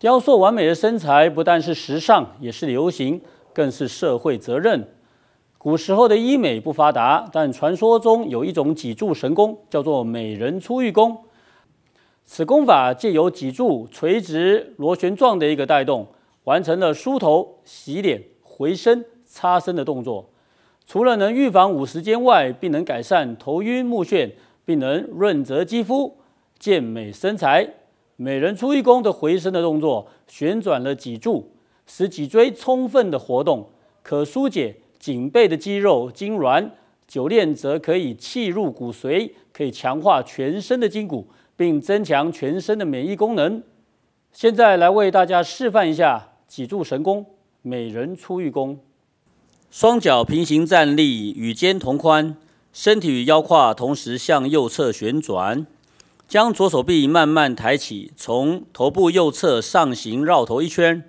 雕塑完美的身材不但是时尚，也是流行，更是社会责任。古时候的医美不发达，但传说中有一种脊柱神功，叫做“美人出浴功”。此功法借由脊柱垂直螺旋状的一个带动，完成了梳头、洗脸、回身、擦身的动作。除了能预防五十肩外，并能改善头晕目眩，并能润泽肌肤、健美身材。每人出一弓的回身的动作，旋转了脊柱，使脊椎充分的活动，可疏解颈背的肌肉痉挛。久练则可以气入骨髓，可以强化全身的筋骨，并增强全身的免疫功能。现在来为大家示范一下脊柱神功，每人出一弓。双脚平行站立，与肩同宽，身体与腰胯同时向右侧旋转。将左手臂慢慢抬起，从头部右侧上行绕头一圈，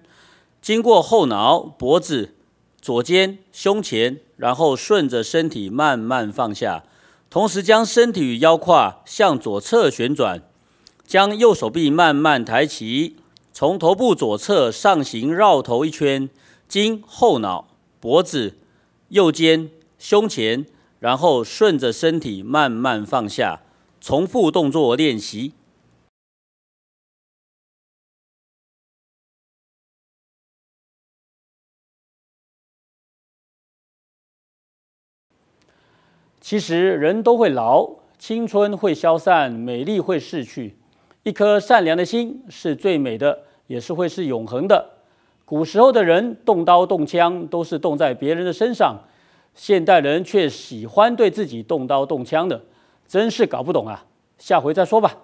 经过后脑、脖子、左肩、胸前，然后顺着身体慢慢放下，同时将身体与腰胯向左侧旋转。将右手臂慢慢抬起，从头部左侧上行绕头一圈，经后脑、脖子、右肩、胸前，然后顺着身体慢慢放下。重复动作练习。其实人都会老，青春会消散，美丽会逝去。一颗善良的心是最美的，也是会是永恒的。古时候的人动刀动枪都是动在别人的身上，现代人却喜欢对自己动刀动枪的。真是搞不懂啊，下回再说吧。